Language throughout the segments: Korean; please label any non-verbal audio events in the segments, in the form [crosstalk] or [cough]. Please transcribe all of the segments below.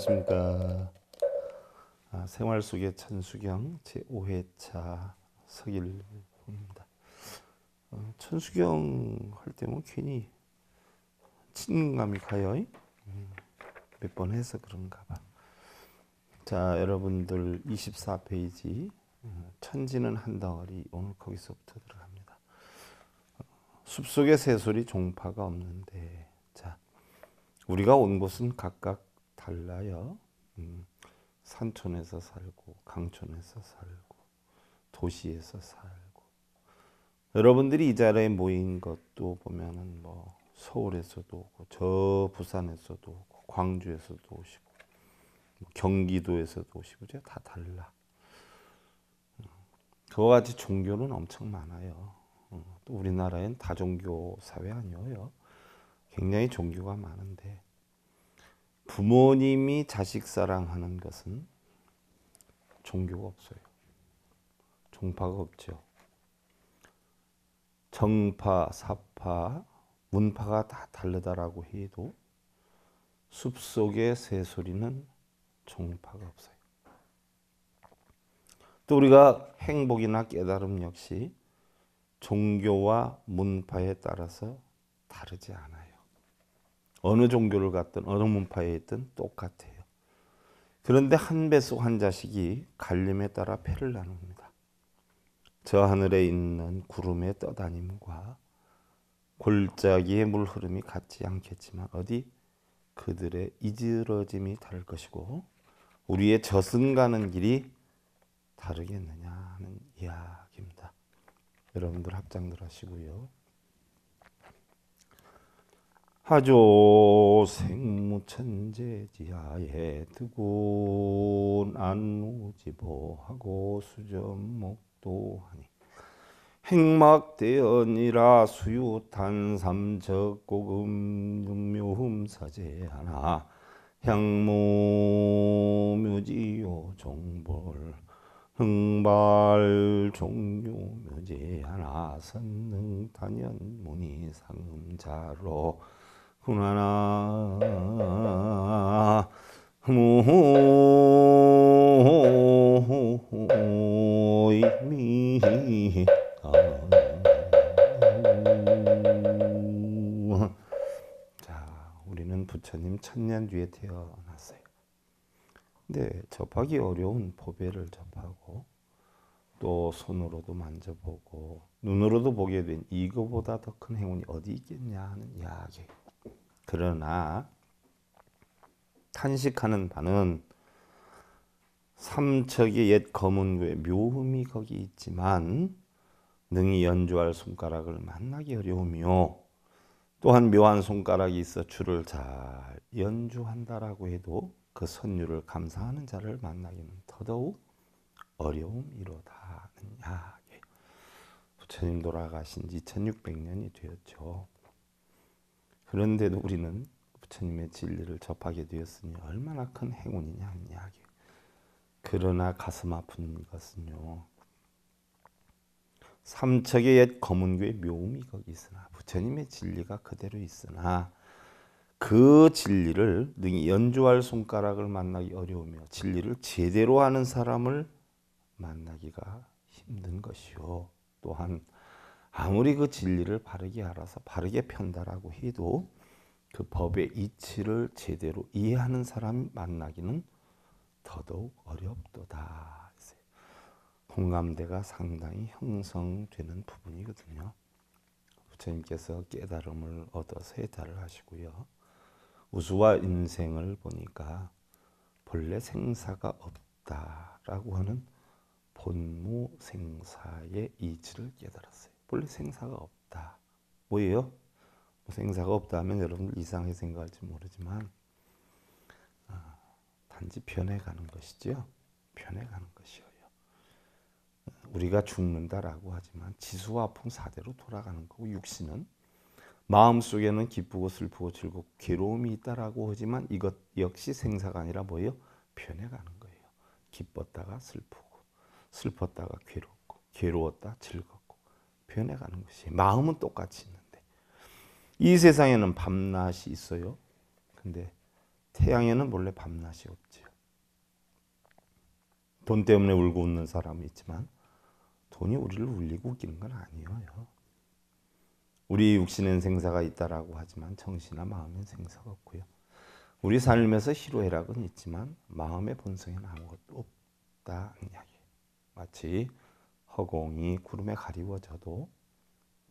안녕하십니까. 아, 생활 속의 천수경 제 5회차 서길입니다. 어, 천수경 할 때면 뭐 괜히 친감이 가요. 음, 몇번 해서 그런가 봐. 자, 여러분들 24페이지 음, 어, 천지는 한 덩어리 오늘 거기서부터 들어갑니다. 어, 숲속의 새소리 종파가 없는데 자 우리가 온 곳은 각각 달라요. 음, 산촌에서 살고 강촌에서 살고 도시에서 살고 여러분들이 이 자리에 모인 것도 보면은 뭐 서울에서도 오고 저 부산에서도 오고 광주에서도 오시고 뭐 경기도에서도 오시고 다 달라. 그와 같이 종교는 엄청 많아요. 어, 또 우리나라엔 다종교 사회 아니에요. 굉장히 종교가 많은데 부모님이 자식 사랑하는 것은 종교가 없어요. 종파가 없죠. 정파, 사파, 문파가 다 다르다라고 해도 숲속의 새소리는 종파가 없어요. 또 우리가 행복이나 깨달음 역시 종교와 문파에 따라서 다르지 않아요. 어느 종교를 갔든 어느 문파에 있든 똑같아요. 그런데 한 뱃속 한 자식이 갈림에 따라 패를 나눕니다. 저 하늘에 있는 구름의 떠다님과 골짜기의 물 흐름이 같지 않겠지만 어디 그들의 이지러짐이 다를 것이고 우리의 저승 가는 길이 다르겠느냐 하는 이야기입니다. 여러분들 합장들 하시고요. 하조 생무천재지하에 두군 안우지보하고 수전목도하니 행막대언이라 수유탄 삼척고금 육묘음 사제하나 향무 묘지요 종벌 흥발 종유 묘지하나 선능 단연 문이 상음자로 구나나 모이미 아. 자, 우리는 부처님 천년 뒤에 태어났어요. 근데 접하기 어려운 보배를 접하고 또 손으로도 만져보고 눈으로도 보게 된 이거보다 더 큰 행운이 어디 있겠냐 하는 이야기. 그러나 탄식하는 바는 삼척의 옛검은구 묘음이 거기 있지만 능히 연주할 손가락을 만나기 어려우며 또한 묘한 손가락이 있어 줄을 잘 연주한다라고 해도 그 선율을 감사하는 자를 만나기는 더더욱 어려움이로다. 부처님 돌아가신 지1 6 0 0년이 되었죠. 그런데도 우리는 부처님의 진리를 접하게 되었으니 얼마나 큰 행운이냐 는 이야기. 그러나 가슴 아픈 것은요. 삼척의 옛 검은교의 묘음이 거기 있으나 부처님의 진리가 그대로 있으나 그 진리를 능히 연주할 손가락을 만나기 어려우며 진리를 제대로 하는 사람을 만나기가 힘든 것이요. 또한 아무리 그 진리를 바르게 알아서 바르게 편다라고 해도 그 법의 이치를 제대로 이해하는 사람 만나기는 더더욱 어렵도다. 공감대가 상당히 형성되는 부분이거든요. 부처님께서 깨달음을 얻어서 해달을 하시고요. 우주와 인생을 보니까 본래 생사가 없다라고 하는 본무생사의 이치를 깨달았어요. 본래 생사가 없다. 뭐예요? 뭐 생사가 없다면 여러분들 이상하게 생각할지 모르지만 아, 단지 변해가는 것이지요. 변해가는 것이요. 우리가 죽는다라고 하지만 지수와 아 사대로 돌아가는 거고 육신은 마음속에는 기쁘고 슬프고 즐겁고 괴로움이 있다라고 하지만 이것 역시 생사가 아니라 뭐예요? 변해가는 거예요. 기뻤다가 슬프고 슬펐다가 괴롭고 괴로웠다 즐겁고 변해가는 것이 마음은 똑같이 있는데 이 세상에는 밤낮이 있어요. 근데 태양에는 원래 밤낮이 없지요. 돈 때문에 울고 웃는 사람이 있지만 돈이 우리를 울리고 웃기는 건 아니에요. 우리 육신엔 생사가 있다라고 하지만 정신이나 마음엔 생사가 없고요. 우리 삶에서 희로애락은 있지만 마음의 본성에는 아무것도 없다 이야기. 마치 허공이 구름에 가리워져도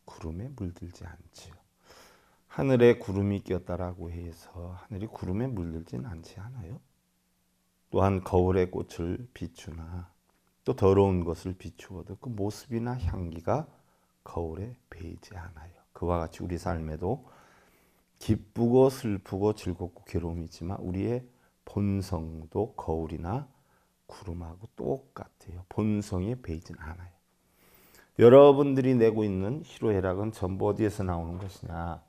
구름에 물들지 않지요. 하늘에 구름이 끼었다라고 해서 하늘이 구름에 물들진 않지 않아요. 또한 거울의 꽃을 비추나 또 더러운 것을 비추어도 그 모습이나 향기가 거울에 배이지 않아요. 그와 같이 우리 삶에도 기쁘고 슬프고 즐겁고 괴로움이지만 우리의 본성도 거울이나 구름하고 똑같아요. 본성에 배이진 않아요. 여러분들이 내고 있는 희로애락은 전부 어디에서 나오는 것이냐.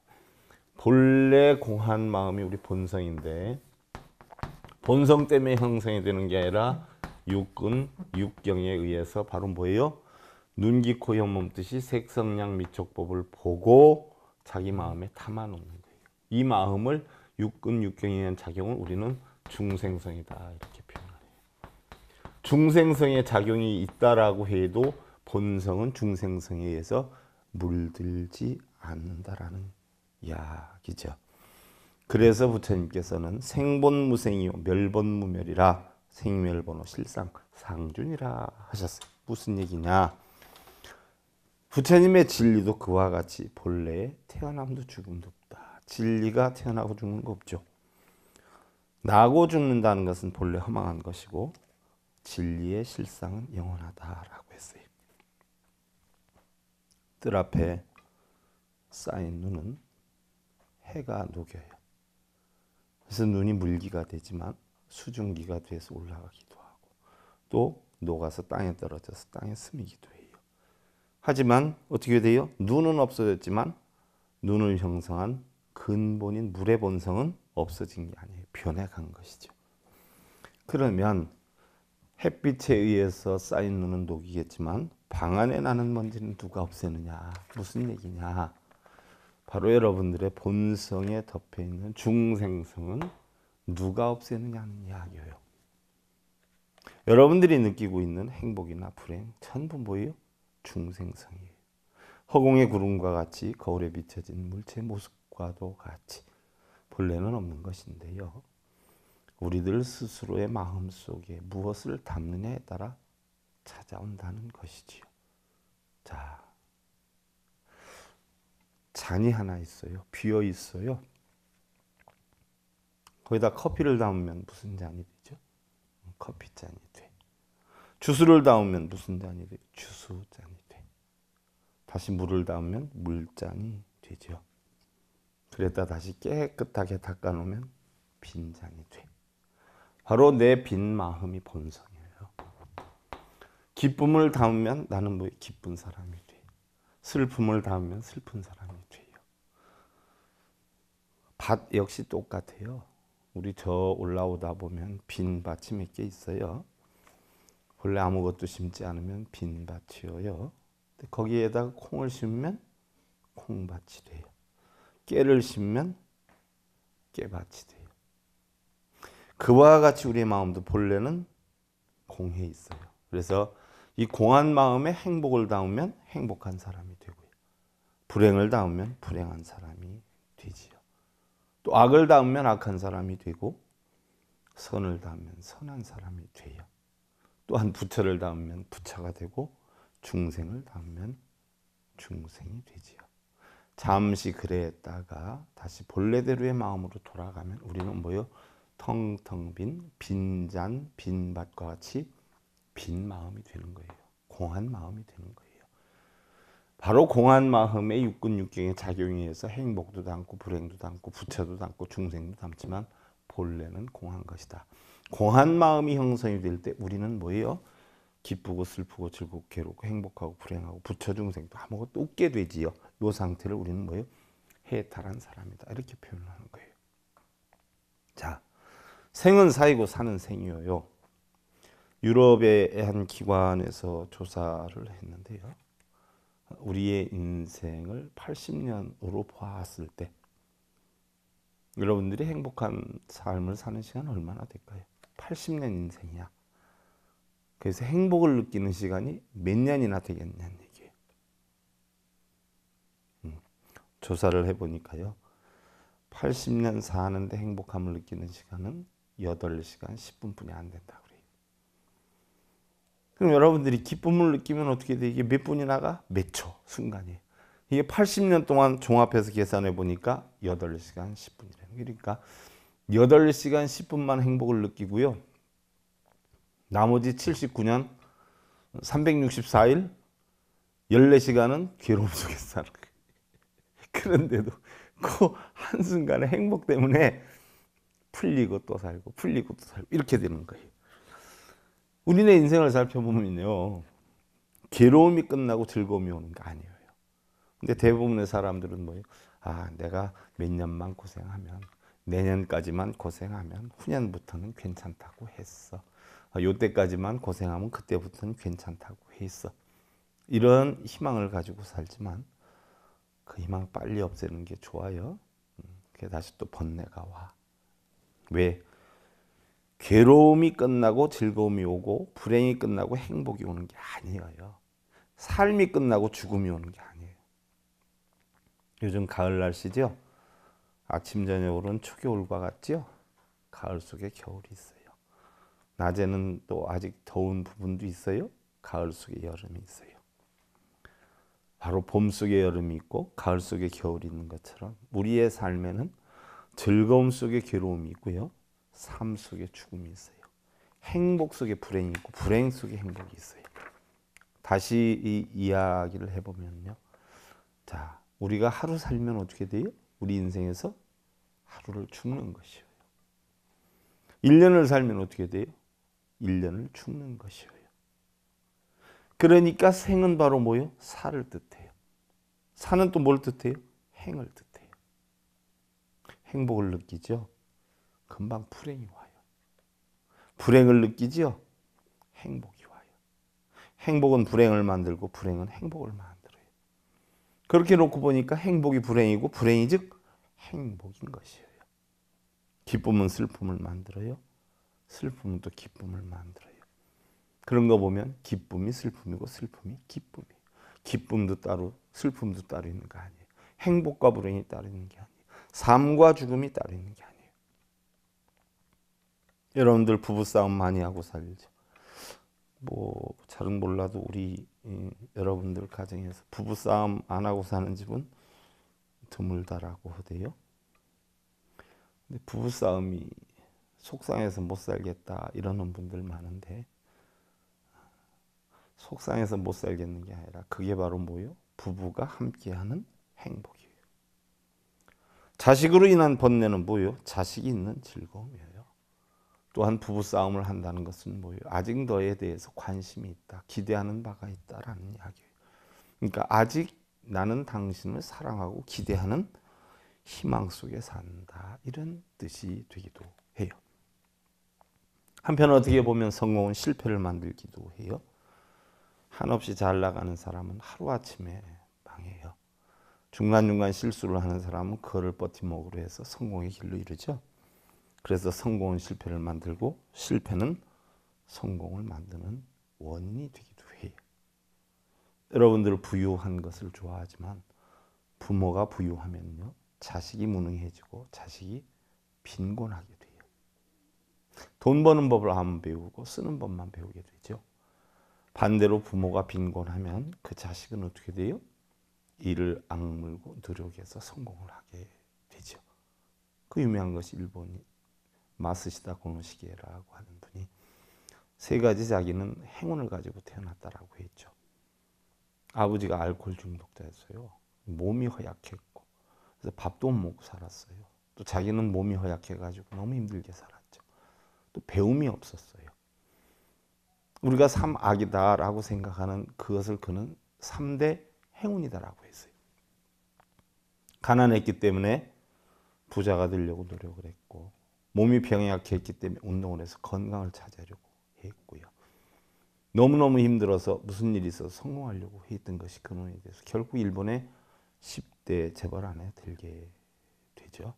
본래 공한 마음이 우리 본성인데 본성 때문에 형성이 되는 게 아니라 육근, 육경에 의해서 바로 뭐예요? 눈, 귀, 코, 혀, 몸 뜻이 색성량 미촉법을 보고 자기 마음에 담아놓는 거예요. 이 마음을 육근, 육경에 의한 작용을 우리는 중생성이다 이렇게 표현해요. 중생성의 작용이 있다라고 해도 본성은 중생성에 의해서 물들지 않는다라는 이야기죠. 그래서 부처님께서는 생본무생이요 멸본무멸이라 생멸번호 실상 상준이라 하셨어요. 무슨 얘기냐? 부처님의 진리도 그와 같이 본래 태어남도 죽음도 없다. 진리가 태어나고 죽는 거 없죠. 나고 죽는다는 것은 본래 허망한 것이고 진리의 실상은 영원하다라고. 뜰 앞에 쌓인 눈은 해가 녹여요. 그래서 눈이 물기가 되지만 수증기가 돼서 올라가기도 하고 또 녹아서 땅에 떨어져서 땅에 스미기도 해요. 하지만 어떻게 돼요? 눈은 없어졌지만 눈을 형성한 근본인 물의 본성은 없어진 게 아니에요. 변해간 것이죠. 그러면 햇빛에 의해서 쌓인 눈은 녹이겠지만 방 안에 나는 먼지는 누가 없애느냐? 무슨 얘기냐? 바로 여러분들의 본성에 덮여 있는 중생성은 누가 없애느냐는 이야기예요. 여러분들이 느끼고 있는 행복이나 불행 전부 뭐예요? 중생성이에요. 허공의 구름과 같이 거울에 비춰진 물체 모습과도 같이 본래는 없는 것인데요. 우리들 스스로의 마음 속에 무엇을 담느냐에 따라 찾아온다는 것이지요. 자, 잔이 하나 있어요. 비어 있어요. 거기다 커피를 담으면 무슨 잔이 되죠? 커피 잔이 돼. 주스를 담으면 무슨 잔이 돼? 주스 잔이 돼. 다시 물을 담으면 물잔이 되죠. 그랬다 다시 깨끗하게 닦아놓으면 빈 잔이 돼. 바로 내 빈 마음이 본선. 기쁨을 담으면 나는 뭐 기쁜 사람이 돼. 슬픔을 담으면 슬픈 사람이 돼요. 밭 역시 똑같아요. 우리 저 올라오다 보면 빈 밭이 몇 개 있어요. 원래 아무것도 심지 않으면 빈 밭이어요. 거기에다가 콩을 심으면 콩밭이 돼요. 깨를 심으면 깨밭이 돼요. 그와 같이 우리의 마음도 본래는 공해 있어요. 그래서 이 공한 마음에 행복을 담으면 행복한 사람이 되고요. 불행을 담으면 불행한 사람이 되지요. 또 악을 담으면 악한 사람이 되고 선을 담으면 선한 사람이 돼요. 또한 부처를 담으면 부처가 되고 중생을 담으면 중생이 되지요. 잠시 그랬다가 다시 본래대로의 마음으로 돌아가면 우리는 뭐요? 텅텅 빈 빈 잔 빈밭과 같이 빈 마음이 되는 거예요. 공한 마음이 되는 거예요. 바로 공한 마음에 육근육경의 작용에 의해서 행복도 담고 불행도 담고 부채도 담고 중생도 담지만 본래는 공한 것이다. 공한 마음이 형성이 될 때 우리는 뭐예요? 기쁘고 슬프고 즐겁고 괴롭고 행복하고 불행하고 부처 중생도 아무것도 없게 되지요. 이 상태를 우리는 뭐예요? 해탈한 사람이다. 이렇게 표현 하는 거예요. 자, 생은 사이고 사는 생이요 유럽의 한 기관에서 조사를 했는데요. 우리의 인생을 80년으로 보았을 때 여러분들이 행복한 삶을 사는 시간 얼마나 될까요? 80년 인생이야. 그래서 행복을 느끼는 시간이 몇 년이나 되겠냐는 얘기예요. 음, 조사를 해보니까요. 80년 사는데 행복함을 느끼는 시간은 8시간 10분뿐이 안 된다. 그럼 여러분들이 기쁨을 느끼면 어떻게 돼? 이게 몇 분이 나가? 몇 초, 순간이. 이게 80년 동안 종합해서 계산해 보니까 8시간 10분이래요. 그러니까 8시간 10분만 행복을 느끼고요. 나머지 79년 364일 14시간은 괴로움 속에 사는 [laughs] 그런데도 그 한순간의 행복 때문에 풀리고 또 살고 풀리고 또 살고 이렇게 되는 거예요. 우리네 인생을 살펴보면요. 괴로움이 끝나고 즐거움이 오는 게 아니에요. 근데 대부분의 사람들은 뭐예요? 아, 내가 몇 년만 고생하면, 내년까지만 고생하면, 후년부터는 괜찮다고 했어. 아, 요때까지만 고생하면 그때부터는 괜찮다고 했어. 이런 희망을 가지고 살지만 그 희망 빨리 없애는 게 좋아요. 음, 그게 다시 또 번뇌가 와. 왜? 괴로움이 끝나고 즐거움이 오고 불행이 끝나고 행복이 오는 게 아니에요. 삶이 끝나고 죽음이 오는 게 아니에요. 요즘 가을 날씨죠? 아침 저녁으로는 초겨울과 같죠? 가을 속에 겨울이 있어요. 낮에는 또 아직 더운 부분도 있어요. 가을 속에 여름이 있어요. 바로 봄 속에 여름이 있고 가을 속에 겨울이 있는 것처럼 우리의 삶에는 즐거움 속에 괴로움이 있고요. 삶 속에 죽음이 있어요. 행복 속에 불행이 있고 불행 속에 행복이 있어요. 다시 이 이야기를 해보면요. 자, 우리가 하루 살면 어떻게 돼요? 우리 인생에서 하루를 죽는 것이요. 1년을 살면 어떻게 돼요? 1년을 죽는 것이요. 그러니까 생은 바로 뭐요? 살을 뜻해요. 사는 또 뭘 뜻해요? 행을 뜻해요. 행복을 느끼죠. 금방 불행이 와요. 불행을 느끼지요? 행복이 와요. 행복은 불행을 만들고 불행은 행복을 만들어요. 그렇게 놓고 보니까 행복이 불행이고 불행이 즉 행복인 것이에요. 기쁨은 슬픔을 만들어요. 슬픔은 또 기쁨을 만들어요. 그런 거 보면 기쁨이 슬픔이고 슬픔이 기쁨이 기쁨도 따로 슬픔도 따로 있는 거 아니에요. 행복과 불행이 따로 있는 게 아니에요. 삶과 죽음이 따로 있는 게 아니에요. 여러분들 부부싸움 많이 하고 살죠. 뭐 잘은 몰라도 우리 여러분들 가정에서 부부싸움 안 하고 사는 집은 드물다라고 하대요. 근데 부부싸움이 속상해서 못 살겠다 이러는 분들 많은데 속상해서 못 살겠는 게 아니라 그게 바로 뭐요? 부부가 함께하는 행복이에요. 자식으로 인한 번뇌는 뭐요? 자식이 있는 즐거움이에요. 또한 부부 싸움을 한다는 것은 뭐예요? 아직 너에 대해서 관심이 있다, 기대하는 바가 있다라는 이야기예요. 그러니까 아직 나는 당신을 사랑하고 기대하는 희망 속에 산다 이런 뜻이 되기도 해요. 한편 어떻게 보면 성공은 실패를 만들기도 해요. 한없이 잘 나가는 사람은 하루아침에 망해요. 중간중간 실수를 하는 사람은 그를 버티목으로 해서 성공의 길로 이르죠. 그래서 성공은 실패를 만들고 실패는 성공을 만드는 원인이 되기도 해요. 여러분들 부유한 것을 좋아하지만 부모가 부유하면요. 자식이 무능해지고 자식이 빈곤하게 돼요. 돈 버는 법을 안 배우고 쓰는 법만 배우게 되죠. 반대로 부모가 빈곤하면 그 자식은 어떻게 돼요? 이를 악물고 노력해서 성공을 하게 되죠. 그 유명한 것이 일본 마스시다공노시계라고 하는 분이 세 가지 자기는 행운을 가지고 태어났다라고 했죠. 아버지가 알코올 중독자였어요. 몸이 허약했고 그래서 밥도 못 먹고 살았어요. 또 자기는 몸이 허약해가지고 너무 힘들게 살았죠. 또 배움이 없었어요. 우리가 삼악이다라고 생각하는 그것을 그는 3대 행운이다라고 했어요. 가난했기 때문에 부자가 되려고 노력을 했고 몸이 병약했기 때문에 운동을 해서 건강을 찾으려고 했고요. 너무너무 힘들어서 무슨 일이 있어 성공하려고 했던 것이 근원이 그 돼서 결국 일본에 10대 재벌 안에 들게 되죠.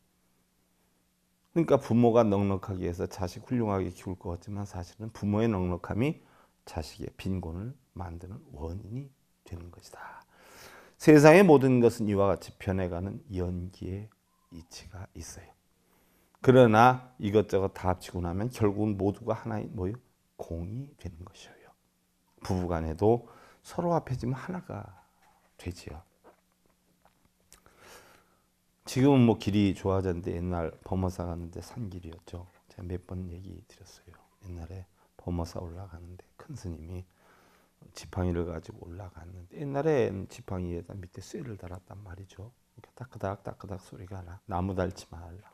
그러니까 부모가 넉넉하게 해서 자식 훌륭하게 키울 것 같지만 사실은 부모의 넉넉함이 자식의 빈곤을 만드는 원인이 되는 것이다. 세상의 모든 것은 이와 같이 변해가는 연기의 이치가 있어요. 그러나 이것저것 다 합치고 나면 결국은 모두가 하나의 뭐요? 공이 되는 것이에요. 부부간에도 서로 합해지면 하나가 되지요. 지금은 뭐 길이 좋아졌는데 옛날 범어사 가는데 산길이었죠. 제가 몇 번 얘기 드렸어요. 옛날에 범어사 올라가는데 큰 스님이 지팡이를 가지고 올라갔는데 옛날엔 지팡이에다 밑에 쇠를 달았단 말이죠. 그러니까 따그닥 따그닥 소리가 나. 나무 달지 말라.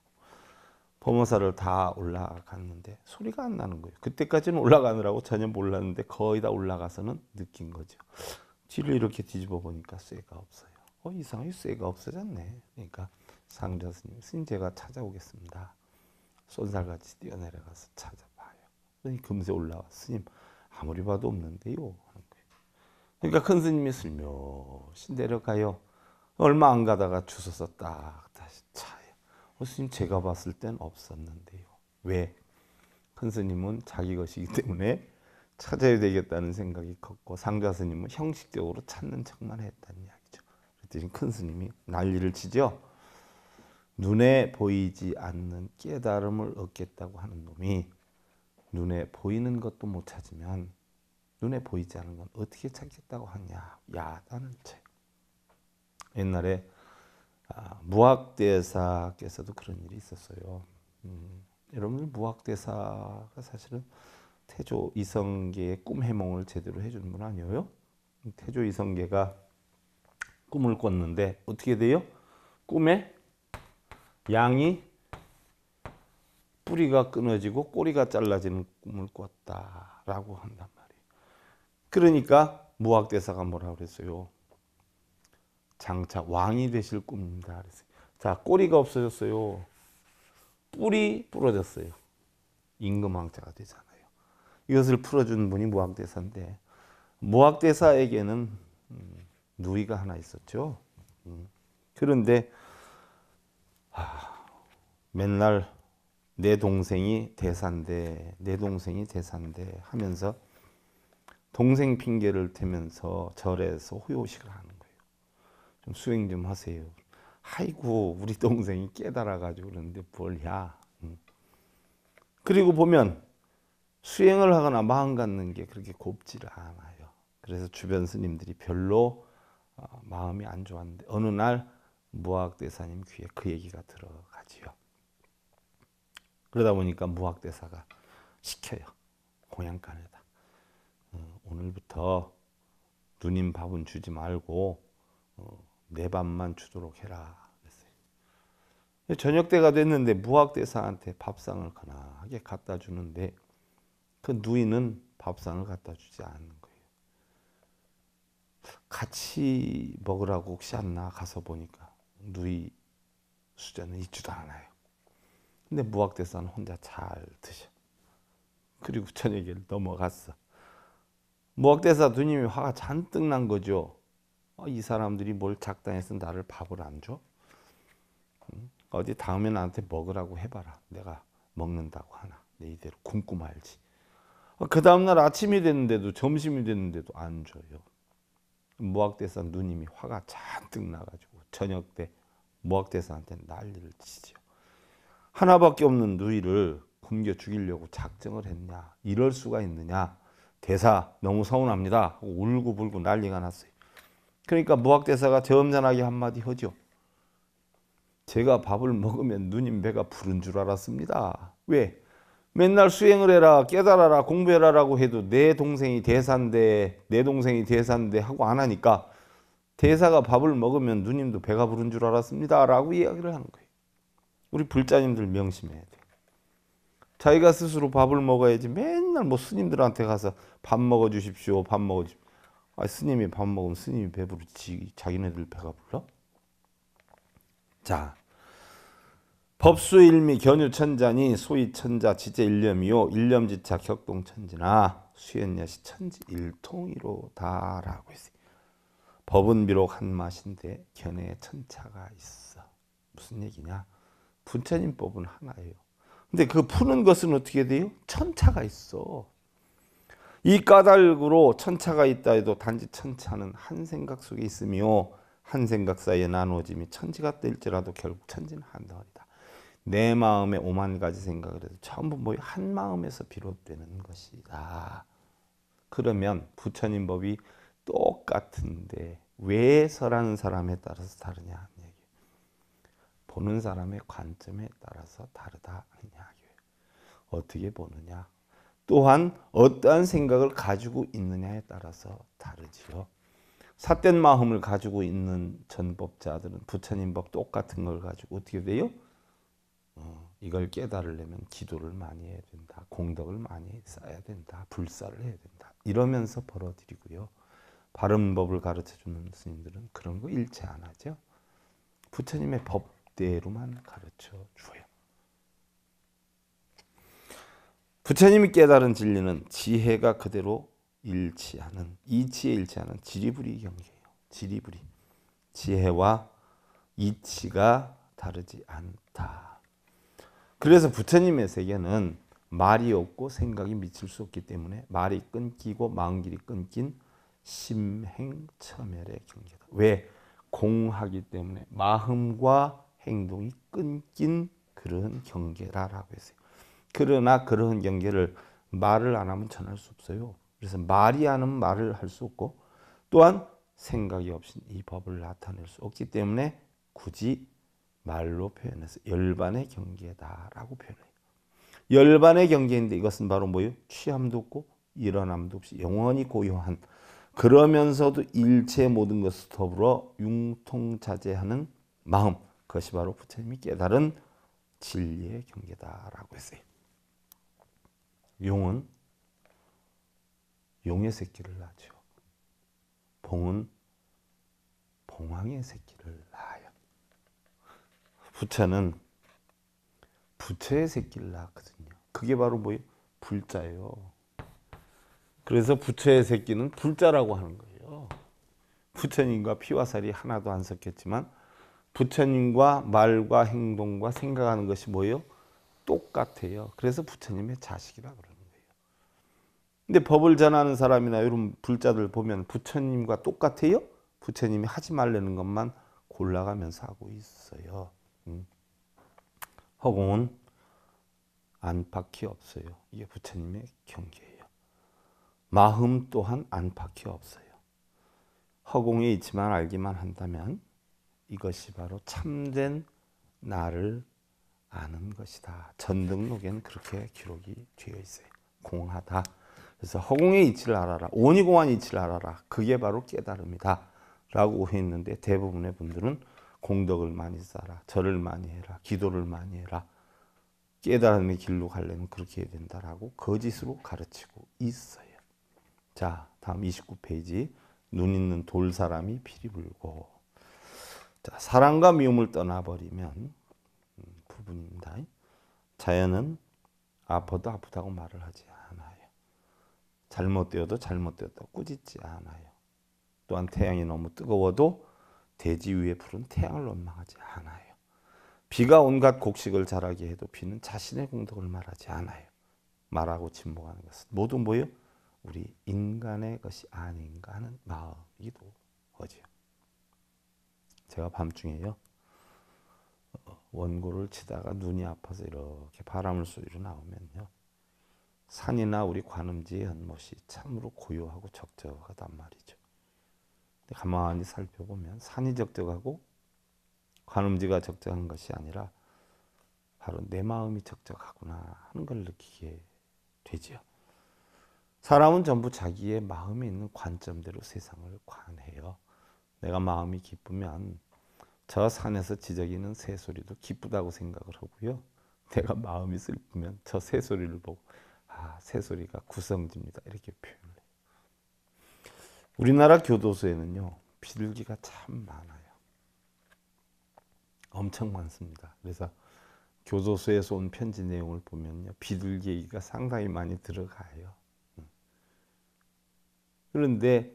보어사를다 올라갔는데 소리가 안 나는 거예요. 그때까지는 올라가느라고 전혀 몰랐는데 거의 다 올라가서는 느낀 거죠. 뒤를 이렇게 뒤집어 보니까 쇠가 없어요. 어 이상하게 쇠가 없어졌네. 그러니까 상자 스님, 스님 제가 찾아오겠습니다. 손살같이 뛰어내려가서 찾아봐요. 그러니 금세 올라와 스님 아무리 봐도 없는데요. 하는 거예요. 그러니까 큰 스님이 슬며시 내려가요. 얼마 안 가다가 주소서딱 다시 차 스님 제가 봤을 땐 없었는데요. 왜? 큰 스님은 자기 것이기 때문에 찾아야 되겠다는 생각이 컸고 상자 스님은 형식적으로 찾는 척만 했다는 이야기죠. 그랬더니 큰 스님이 난리를 치죠. 눈에 보이지 않는 깨달음을 얻겠다고 하는 놈이 눈에 보이는 것도 못 찾으면 눈에 보이지 않는 건 어떻게 찾겠다고 하냐 야단을 채. 옛날에 아, 무학대사께서도 그런 일이 있었어요. 음, 여러분 무학대사가 사실은 태조 이성계의 꿈 해몽을 제대로 해주분 아니에요? 태조 이성계가 꿈을 꿨는데 어떻게 돼요? 꿈에 양이 뿌리가 끊어지고 꼬리가 잘라지는 꿈을 꿨다라고 한단 말이에요. 그러니까 무학대사가 뭐라 그랬어요? 장차 왕이 되실 꿈입니다. 그래서 자, 꼬리가 없어졌어요. 뿔이 부러졌어요. 임금왕자가 되잖아요. 이것을 풀어준 분이 모학대사인데 모학대사에게는 음, 누이가 하나 있었죠. 음, 그런데 하, 맨날 내 동생이 대사인데 내 동생이 대사인데 하면서 동생 핑계를 대면서 절에서 호요식을 하는 좀 수행 좀 하세요. 아이고 우리 동생이 깨달아가지고 그런데 뭘야. 그리고 보면 수행을 하거나 마음 갖는 게 그렇게 곱지 않아요. 그래서 주변 스님들이 별로 어, 마음이 안 좋았는데 어느 날 무학대사님 귀에 그 얘기가 들어가지요. 그러다 보니까 무학대사가 시켜요. 공양간에다. 어, 오늘부터 누님 밥은 주지 말고 어, 내 밥만 주도록 해라. 그랬어요. 저녁 때가 됐는데 무학대사한테 밥상을 가나하게 갖다 주는데 그 누이는 밥상을 갖다 주지 않는 거예요. 같이 먹으라고 혹시 안나 가서 보니까 누이 수저는 있지도 않아요. 근데 무학대사는 혼자 잘 드셔. 그리고 저녁에 넘어갔어. 무학대사 누님이 화가 잔뜩 난 거죠. 어, 이 사람들이 뭘 작당해서 나를 밥을 안 줘? 응? 어디 다음에 나한테 먹으라고 해봐라. 내가 먹는다고 하나. 내 이대로 굶고 말지. 어, 그 다음날 아침이 됐는데도 점심이 됐는데도 안 줘요. 모학대산 누님이 화가 잔뜩 나가지고 저녁 때 모학대사한테 난리를 치죠. 하나밖에 없는 누이를 굶겨 죽이려고 작정을 했냐 이럴 수가 있느냐 대사 너무 서운합니다 울고불고 난리가 났어요 그러니까 무학대사가 점전하게 한마디 하죠. 제가 밥을 먹으면 누님 배가 부른 줄 알았습니다. 왜? 맨날 수행을 해라 깨달아라 공부해라라고 해도 내 동생이 대사인데 내 동생이 대사인데 하고 안 하니까 대사가 밥을 먹으면 누님도 배가 부른 줄 알았습니다. 라고 이야기를 하는 거예요. 우리 불자님들 명심해야 돼. 자기가 스스로 밥을 먹어야지 맨날 뭐 스님들한테 가서 밥 먹어주십시오. 밥 먹어주십시오. 아, 스님이 밥 먹으면 스님이 배부르지 자기네들 배가 불러? 자 법수일미 견유천자니 소위천자 지제일념이요 일념지차 격동천지나 수연야시 천지 일통이로다라고 했어요. 법은 비록 한 맛인데 견해에 천차가 있어. 무슨 얘기냐? 분천인법은 하나예요. 근데 그 푸는 것은 어떻게 돼요? 천차가 있어. 이 까닭으로 천차가 있다 해도 단지 천차는 한 생각 속에 있으며 한 생각 사이에 나누어짐이 천지가 될지라도 결국 천지는 한 덩어리다. 내 마음에 오만 가지 생각을 해서 전부 모한 뭐 마음에서 비롯되는 것이다. 그러면 부처님 법이 똑같은데 왜 설하는 사람에 따라서 다르냐 얘기. 보는 사람의 관점에 따라서 다르다 하는 이야기예요. 어떻게 보느냐 또한 어떠한 생각을 가지고 있느냐에 따라서 다르지요. 삿된 마음을 가지고 있는 전법자들은 부처님법 똑같은 걸 가지고 어떻게 돼요? 어, 이걸 깨달으려면 기도를 많이 해야 된다. 공덕을 많이 쌓아야 된다. 불사를 해야 된다. 이러면서 벌어들이고요. 바른 법을 가르쳐주는 스님들은 그런 거 일체 안 하죠. 부처님의 법대로만 가르쳐 줘요. 부처님이 깨달은 진리는 지혜가 그대로 일치하는 이치에 일치하는 지리부리 경계예요. 지리부리 지혜와 이치가 다르지 않다. 그래서 부처님의 세계는 말이 없고 생각이 미칠 수 없기 때문에 말이 끊기고 마음길이 끊긴 심행처멸의 경계다. 왜? 공하기 때문에 마음과 행동이 끊긴 그런 경계라라고 했어요. 그러나 그러한 경계를 말을 안 하면 전할 수 없어요. 그래서 말이 하는 말을 할 수 없고 또한 생각이 없인 이 법을 나타낼 수 없기 때문에 굳이 말로 표현해서 열반의 경계다라고 표현해요. 열반의 경계인데 이것은 바로 뭐요? 취함도 없고 일어남도 없이 영원히 고요한 그러면서도 일체 모든 것을 더불어 융통자제하는 마음 그것이 바로 부처님이 깨달은 진리의 경계다라고 했어요. 용은 용의 새끼를 낳죠. 봉은 봉황의 새끼를 낳아요. 부처는 부처의 새끼를 낳거든요. 그게 바로 뭐예요? 불자예요. 그래서 부처의 새끼는 불자라고 하는 거예요. 부처님과 피와 살이 하나도 안 섞였지만 부처님과 말과 행동과 생각하는 것이 뭐예요? 똑같아요. 그래서 부처님의 자식이라 그래요. 근데 법을 전하는 사람이나 이런 불자들 보면 부처님과 똑같아요. 부처님이 하지 말라는 것만 골라가면서 하고 있어요. 음. 허공은 안팎이 없어요. 이게 부처님의 경계예요. 마음 또한 안팎이 없어요. 허공에 있지만 알기만 한다면 이것이 바로 참된 나를 아는 것이다. 전등록에는 그렇게 기록이 되어 있어요. 공하다. 그래서 허공의 이치를 알아라. 온이공한 이치를 알아라. 그게 바로 깨달음이다. 라고 했는데 대부분의 분들은 공덕을 많이 쌓아라. 절을 많이 해라. 기도를 많이 해라. 깨달음의 길로 가려면 그렇게 해야 된다라고 거짓으로 가르치고 있어요. 자, 다음 29페이지. 눈 있는 돌 사람이 피리 불고. 자, 사랑과 미움을 떠나버리면 음, 부분입니다. 자연은 아파도 아프다고 말을 하지 잘못되어도 잘못되었다 꾸짖지 않아요. 또한 태양이 너무 뜨거워도 대지 위에 푸른 태양을 원망하지 않아요. 비가 온갖 곡식을 자라게 해도 비는 자신의 공덕을 말하지 않아요. 말하고 침묵하는 것은 모두 뭐요? 우리 인간의 것이 아닌가 하는 마음이기도 하죠. 제가 밤중에요. 어, 원고를 치다가 눈이 아파서 이렇게 바람을 쐬러 나오면요. 산이나 우리 관음지의 연못이 참으로 고요하고 적적하단 말이죠. 가만히 살펴보면 산이 적적하고 관음지가 적적한 것이 아니라 바로 내 마음이 적적하구나 하는 걸 느끼게 되지요. 사람은 전부 자기의 마음에 있는 관점대로 세상을 관해요. 내가 마음이 기쁘면 저 산에서 지저귀는 새소리도 기쁘다고 생각을 하고요. 내가 마음이 슬프면 저 새소리를 보고 아, 새소리가 구성지니다 이렇게 표현을 해요. 우리나라 교도소에는요. 비둘기가 참 많아요. 엄청 많습니다. 그래서 교도소에서 온 편지 내용을 보면요. 비둘기 얘기가 상당히 많이 들어가요. 음. 그런데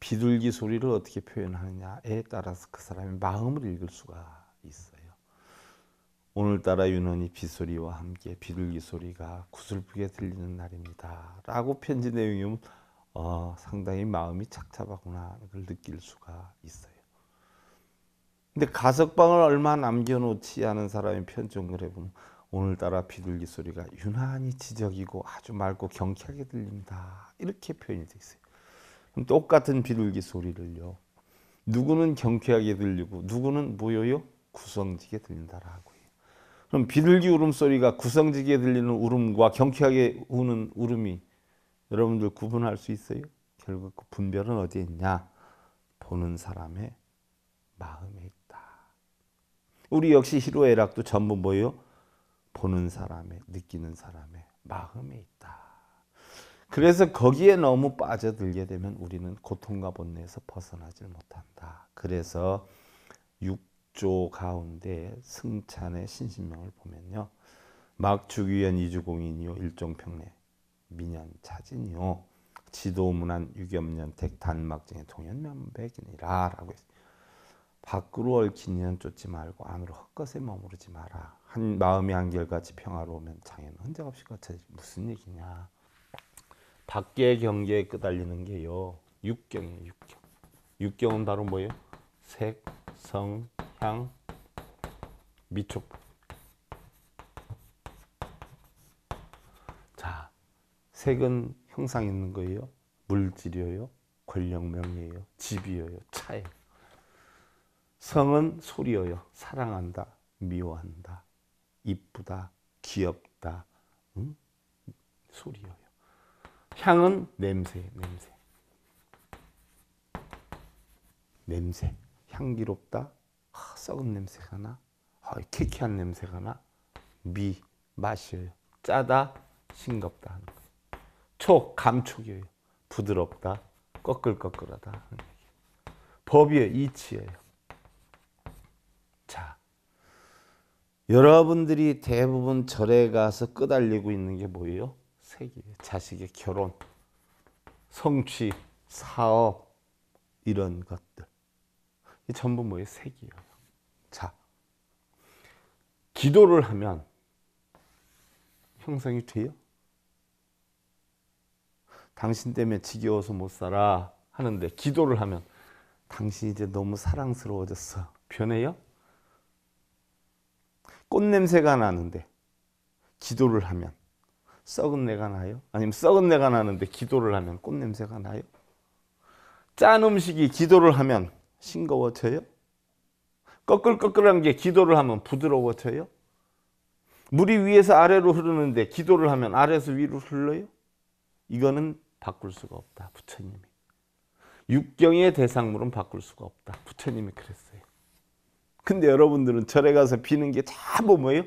비둘기 소리를 어떻게 표현하느냐에 따라서 그 사람의 마음을 읽을 수가 있어요. 오늘따라 유난히 빗소리와 함께 비둘기 소리가 구슬프게 들리는 날입니다. 라고 편지 내용이 면 어, 상당히 마음이 착잡하구나 를 느낄 수가 있어요. 근데 가석방을 얼마 남겨놓지 않은 사람이 편정을 해보면 오늘따라 비둘기 소리가 유난히 지적이고 아주 맑고 경쾌하게 들린다. 이렇게 표현이 되어 있어요. 그럼 똑같은 비둘기 소리를요. 누구는 경쾌하게 들리고 누구는 뭐요 구성지게 들린다라고. 그럼 비둘기 울음소리가 구성지게 들리는 울음과 경쾌하게 우는 울음이 여러분들 구분할 수 있어요? 결국 그 분별은 어디에 있냐? 보는 사람의 마음에 있다. 우리 역시 희로애락도 전부 뭐예요? 보는 사람의, 느끼는 사람의 마음에 있다. 그래서 거기에 너무 빠져들게 되면 우리는 고통과 번뇌에서 벗어나질 못한다. 그래서 6조 가운데 승찬의 신신명을 보면요. 막주위원 이주공인이요 일종평례 민연 차진이요 지도문안 유겸연택 단막증의 동연면백이니라 라고 했어요. 밖으로 얽힌 인연 쫓지 말고 안으로 헛것에 머무르지 마라. 한 마음이 한결같이 평화로우면 장애는 흔적 없이 거쳐지 무슨 얘기냐. 밖의 경계에 끄달리는 게요. 육경이에요. 육경. 육경은 바로 뭐예요? 색, 성, 향, 미촉. 자, 색은 형상 있는 거예요. 물질이에요. 권력명이에요 집이에요. 차예요. 성은 소리여요. 사랑한다, 미워한다, 이쁘다, 귀엽다, 응? 소리여요. 향은 냄새, 냄새. 냄새, 향기롭다, 썩은 냄새가 나? 아, 케이키한 냄새가 나? 미, 마실, 짜다, 싱겁다 촉, 감촉이에요. 부드럽다, 꺼끌꺼끌하다 법이에요. 이치예요. 자, 여러분들이 대부분 절에 가서 끄달리고 있는 게 뭐예요? 세계, 자식의 결혼, 성취, 사업 이런 것들. 이 전부 뭐예요? 색이요 자, 기도를 하면 형성이 돼요? 당신 때문에 지겨워서 못 살아 하는데 기도를 하면 당신 이제 너무 사랑스러워졌어. 변해요? 꽃냄새가 나는데 기도를 하면 썩은 내가 나요? 아니면 썩은 내가 나는데 기도를 하면 꽃냄새가 나요? 짠 음식이 기도를 하면 싱거워져요? 꺼끌꺼끌한 게 기도를 하면 부드러워져요? 물이 위에서 아래로 흐르는데 기도를 하면 아래에서 위로 흘러요? 이거는 바꿀 수가 없다. 부처님이. 육경의 대상물은 바꿀 수가 없다. 부처님이 그랬어요. 근데 여러분들은 절에 가서 비는 게 전부 뭐예요?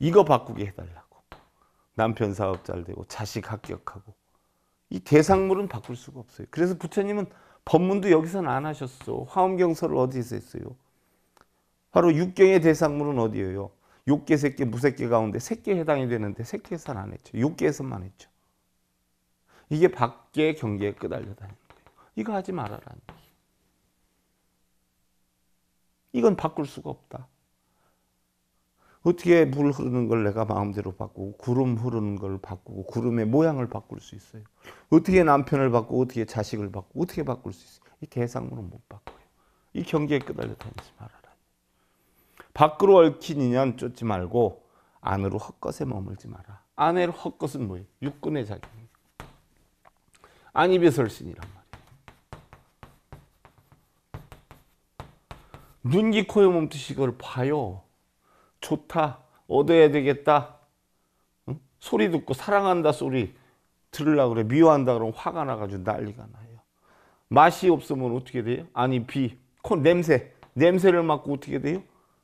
이거 바꾸게 해달라고. 남편 사업 잘 되고 자식 합격하고. 이 대상물은 바꿀 수가 없어요. 그래서 부처님은 법문도 여기서는 안 하셨어. 화엄경서를 어디서 했어요? 바로 육경의 대상물은 어디예요? 욕계, 새끼, 무새끼 가운데 새끼에 해당이 되는데 새끼에서는 안 했죠. 욕계에서만 했죠. 이게 밖에 경계에 끄달려 다니는 거예요. 이거 하지 말아라. 이건 바꿀 수가 없다. 어떻게 물 흐르는 걸 내가 마음대로 바꾸고 구름 흐르는 걸 바꾸고 구름의 모양을 바꿀 수 있어요. 어떻게 남편을 바꾸고 어떻게 자식을 바꾸고 어떻게 바꿀 수 있어요. 이 대상물은 못 바꿔요. 이 경계에 끄달려 다니지 말아라. 밖으로 얽힌 인연 쫓지 말고 안으로 헛것에 머물지 마라. 안으 헛것은 뭐예요? 육군의 자격. 안이배설신이란 말이에요. 눈기 코에 몸뜻이 이걸 봐요. 좋다. 얻어야 되겠다. 응? 소리 듣고 사랑한다 소리 들으려 그래. 미워한다 그러면 화가 나가지고 난리가 나요. 맛이 없으면 어떻게 돼요? 아니 비. 코 냄새. 냄새를 맡고 어떻게 돼요?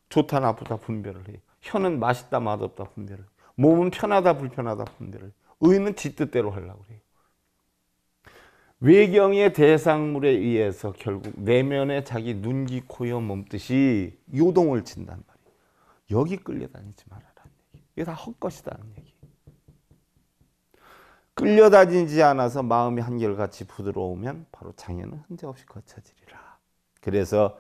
좋다 나쁘다 분별을 해요. 혀는 맛있다 맛없다 분별을 몸은 편하다 불편하다 분별을 의는 지 뜻대로 하려고 그요 외경의 대상물에 의해서 결국 내면의 자기 눈, 귀, 코, 혀, 몸뜻이 요동을 친단 말이에요. 여기 끌려다니지 말아라는 얘기. 이게 다 헛것이다는 얘기. 끌려다니지 않아서 마음이 한결같이 부드러우면 바로 장애는 흔적 없이 거쳐지리라. 그래서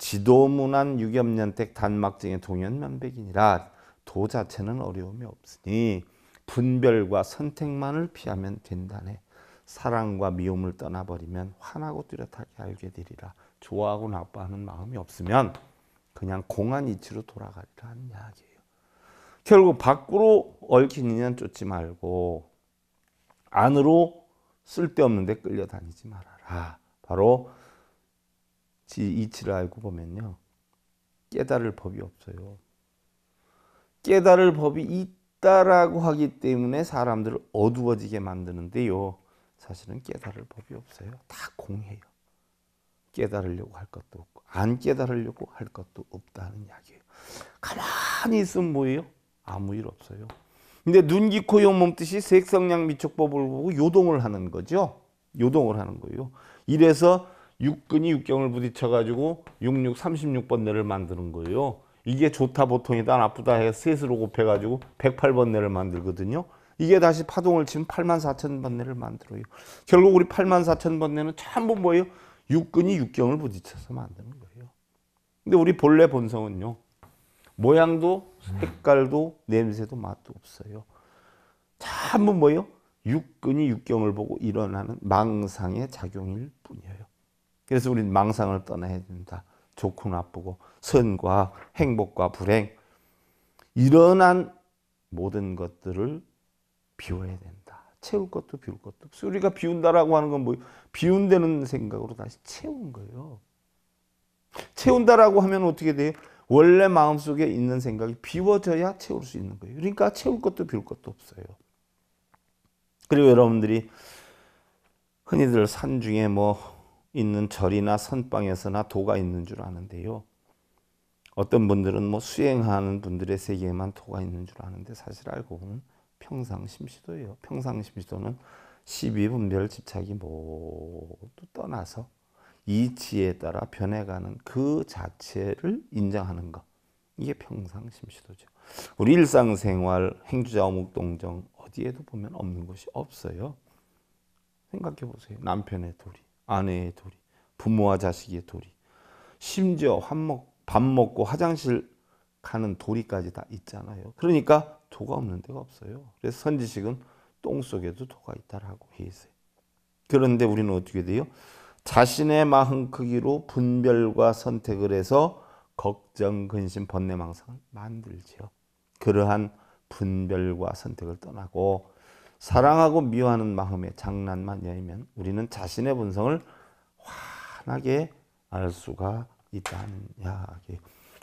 지도문안 유겸년택 단막증의 동연면백이니라 도 자체는 어려움이 없으니 분별과 선택만을 피하면 된다네. 사랑과 미움을 떠나버리면 화나고 뚜렷하게 알게 되리라. 좋아하고 나빠하는 마음이 없으면 그냥 공한 이치로 돌아가리라 는 이야기예요. 결국 밖으로 얽힌 인연 쫓지 말고 안으로 쓸데없는데 끌려다니지 말아라. 바로 이치를 알고 보면요. 깨달을 법이 없어요. 깨달을 법이 있다라고 하기 때문에 사람들을 어두워지게 만드는데요. 사실은 깨달을 법이 없어요. 다 공해요. 깨달으려고 할 것도 없고 안 깨달으려고 할 것도 없다는 이야기예요. 가만히 있으면 뭐예요? 아무 일 없어요. 근데 눈, 귀, 코, 용, 몸 뜻이 색성량 미촉법을 보고 요동을 하는 거죠. 요동을 하는 거예요. 이래서 육근이 육경을 부딪혀가지고 66, 36번뇌를 만드는 거예요. 이게 좋다, 보통이다, 나쁘다 해서 셋으로 곱해가지고 108번뇌를 만들거든요. 이게 다시 파동을 치면 8만 4천 번뇌를 만들어요. 결국 우리 8만 4천 번뇌는 전부 뭐예요? 육근이 육경을 부딪혀서 만드는 거예요. 근데 우리 본래 본성은요. 모양도 색깔도 냄새도 맛도 없어요. 전부 뭐예요? 육근이 육경을 보고 일어나는 망상의 작용일 뿐이에요. 그래서 우리는 망상을 떠나야 된다. 좋고 나쁘고 선과 행복과 불행 일어난 모든 것들을 비워야 된다. 채울 것도 비울 것도 없어. 우리가 비운다라고 하는 건 뭐 비운다는 생각으로 다시 채운 거예요. 채운다라고 하면 어떻게 돼요? 원래 마음속에 있는 생각이 비워져야 채울 수 있는 거예요. 그러니까 채울 것도 비울 것도 없어요. 그리고 여러분들이 흔히들 산 중에 뭐 있는 절이나 선방에서나 도가 있는 줄 아는데요. 어떤 분들은 뭐 수행하는 분들의 세계에만 도가 있는 줄 아는데 사실 알고 보면 평상심시도예요. 평상심시도는 12분별 집착이 모두 떠나서 이치에 따라 변해가는 그 자체를 인정하는 것. 이게 평상심시도죠. 우리 일상생활, 행주자 오목동정 어디에도 보면 없는 것이 없어요. 생각해 보세요. 남편의 도리. 아내의 도리, 부모와 자식의 도리, 심지어 밥 먹고 화장실 가는 도리까지 다 있잖아요. 그러니까 도가 없는 데가 없어요. 그래서 선지식은 똥 속에도 도가 있다라고 해 있어요. 그런데 우리는 어떻게 돼요? 자신의 마음 크기로 분별과 선택을 해서 걱정, 근심, 번뇌, 망상을 만들지요. 그러한 분별과 선택을 떠나고 사랑하고 미워하는 마음의 장난만 여이면 우리는 자신의 본성을 환하게 알 수가 있다는 이야기. 예.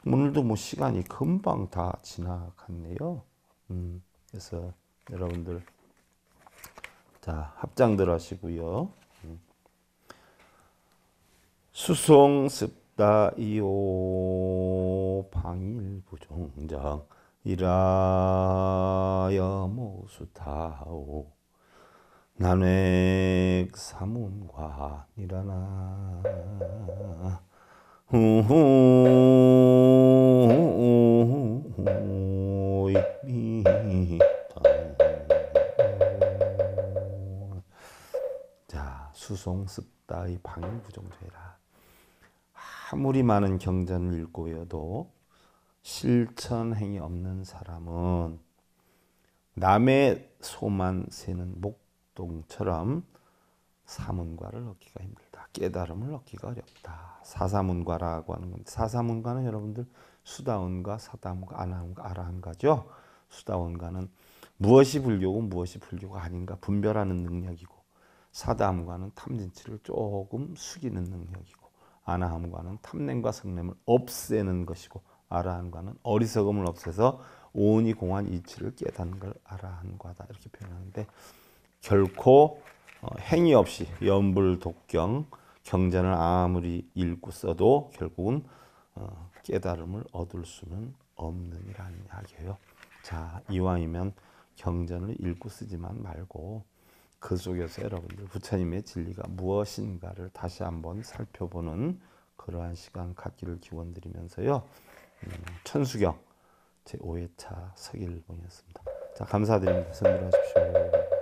오늘도 뭐 시간이 금방 다 지나갔네요. 음, 그래서 여러분들 자 합장들 하시고요. 음. 수송습다이오 방일부종장 이라여 모수타오 난획 사문과 일어나 자 수송습다의 방일부정죄라 아무리 많은 경전을 읽고 외도 실천행위 없는 사람은 남의 소만 세는 목동처럼 사문과를 얻기가 힘들다. 깨달음을 얻기가 어렵다. 사사문과라고 하는 건 사사문과는 여러분들 수다원과 사담과 아나운과 아라한가죠. 수다원과는 무엇이 불교고 무엇이 불교가 아닌가 분별하는 능력이고 사담과는 탐진치를 조금 숙이는 능력이고 아나함과는 탐냄과 성냄을 없애는 것이고 아라한과는 어리석음을 없애서 온이 공한 이치를 깨닫는 걸 아라한과다 이렇게 표현하는데 결코 어, 행위 없이 염불 독경 경전을 아무리 읽고 써도 결국은 어, 깨달음을 얻을 수는 없느니라는 이야기예요. 자 이왕이면 경전을 읽고 쓰지만 말고 그 속에서 여러분들 부처님의 진리가 무엇인가를 다시 한번 살펴보는 그러한 시간 갖기를 기원드리면서요. 천수경 제 5회차 서기일봉이었습니다. 자 감사드립니다. 선물하십시오.